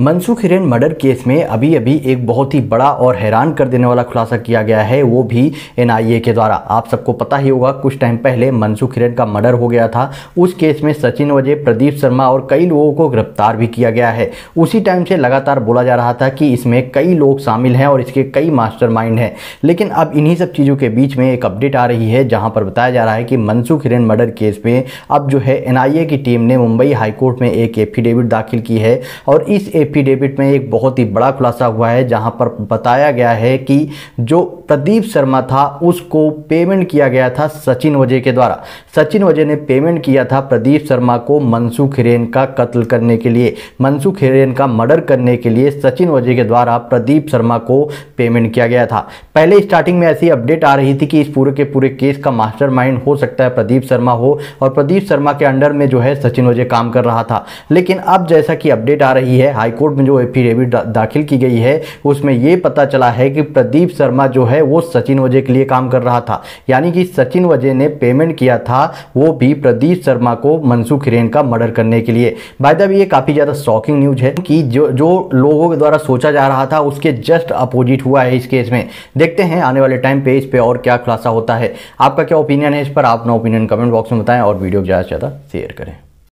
Mansukh Hiren murder case में अभी अभी एक बहुत ही बड़ा और हैरान कर देने वाला खुलासा किया गया है वो भी एनआईए के द्वारा आप सबको पता ही होगा कुछ टाइम पहले मनसुख हिरेन का मर्डर हो गया था उस केस में सचिन वजय प्रदीप शर्मा और कई लोगों को गिरफ्तार भी किया गया है उसी टाइम से लगातार बोला जा रहा था कि इसमें कई लोग शामिल हैं और इसके कई मास्टर हैं लेकिन अब इन्हीं सब चीज़ों के बीच में एक अपडेट आ रही है जहाँ पर बताया जा रहा है कि मनसुख हिरेन मर्डर केस में अब जो है एनआईए की टीम ने मुंबई हाईकोर्ट में एक एफिडेविट दाखिल की है और इस एफिडेविट में एक बहुत ही बड़ा खुलासा हुआ है जहां पर बताया गया है कि जो प्रदीप शर्मा था उसको पेमेंट किया गया था सचिन वजह के द्वारा सचिन वजह ने पेमेंट किया था प्रदीप शर्मा को मनसुख हिरेन का कत्ल करने के लिए मनसुख हिरेन का मर्डर करने के लिए सचिन वजह के द्वारा प्रदीप शर्मा को पेमेंट किया गया था पहले स्टार्टिंग में ऐसी अपडेट आ रही थी कि इस पूरे के पूरे केस का मास्टर हो सकता है प्रदीप शर्मा हो और प्रदीप शर्मा के अंडर में जो है सचिन वजह काम कर रहा था लेकिन अब जैसा कि अपडेट आ रही है हाईकोर्ट हाईकोर्ट में जो एफिडेविट दा, दाखिल की गई है उसमें यह पता चला है कि प्रदीप शर्मा जो है वो सचिन वजे के लिए काम कर रहा था यानी कि सचिन वजे ने पेमेंट किया था वो भी प्रदीप शर्मा को मनसुख हिरेन का मर्डर करने के लिए बायदा भी ये काफ़ी ज़्यादा शॉकिंग न्यूज है कि जो जो लोगों के द्वारा सोचा जा रहा था उसके जस्ट अपोजिट हुआ है इस केस में देखते हैं आने वाले टाइम पे इस पर और क्या खुलासा होता है आपका क्या ओपिनियन है इस पर आप अपना ओपिनियन कमेंट बॉक्स में बताएं और वीडियो ज़्यादा से ज़्यादा शेयर करें